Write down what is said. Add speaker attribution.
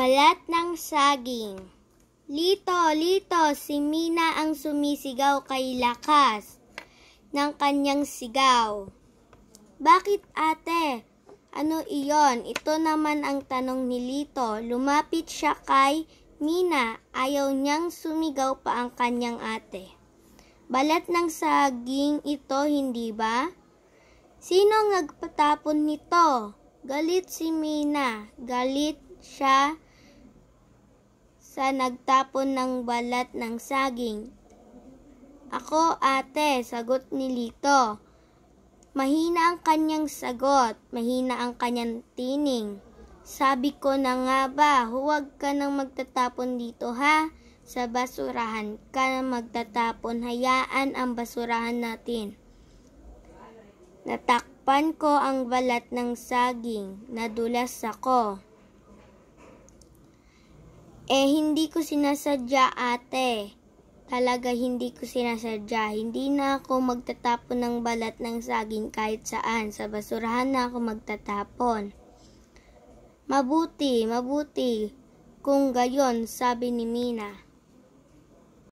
Speaker 1: Balat ng saging. Lito, lito, si Mina ang sumisigaw kay lakas ng kanyang sigaw. Bakit ate? Ano iyon? Ito naman ang tanong ni Lito. Lumapit siya kay Mina. Ayaw niyang sumigaw pa ang kanyang ate. Balat ng saging ito, hindi ba? Sino ang nagpatapon nito? Galit si Mina. Galit siya sa nagtapon ng balat ng saging. Ako, ate, sagot ni Lito. Mahina ang kanyang sagot, mahina ang kanyang tining. Sabi ko na nga ba, huwag ka nang magtatapon dito ha. Sa basurahan ka na magtatapon, hayaan ang basurahan natin. Natakpan ko ang balat ng saging, nadulas ako. Eh, hindi ko sinasadya ate. Talaga hindi ko sinasadya. Hindi na ako magtatapon ng balat ng saging kahit saan. Sa basurahan na ako magtatapon. Mabuti, mabuti. Kung gayon, sabi ni Mina.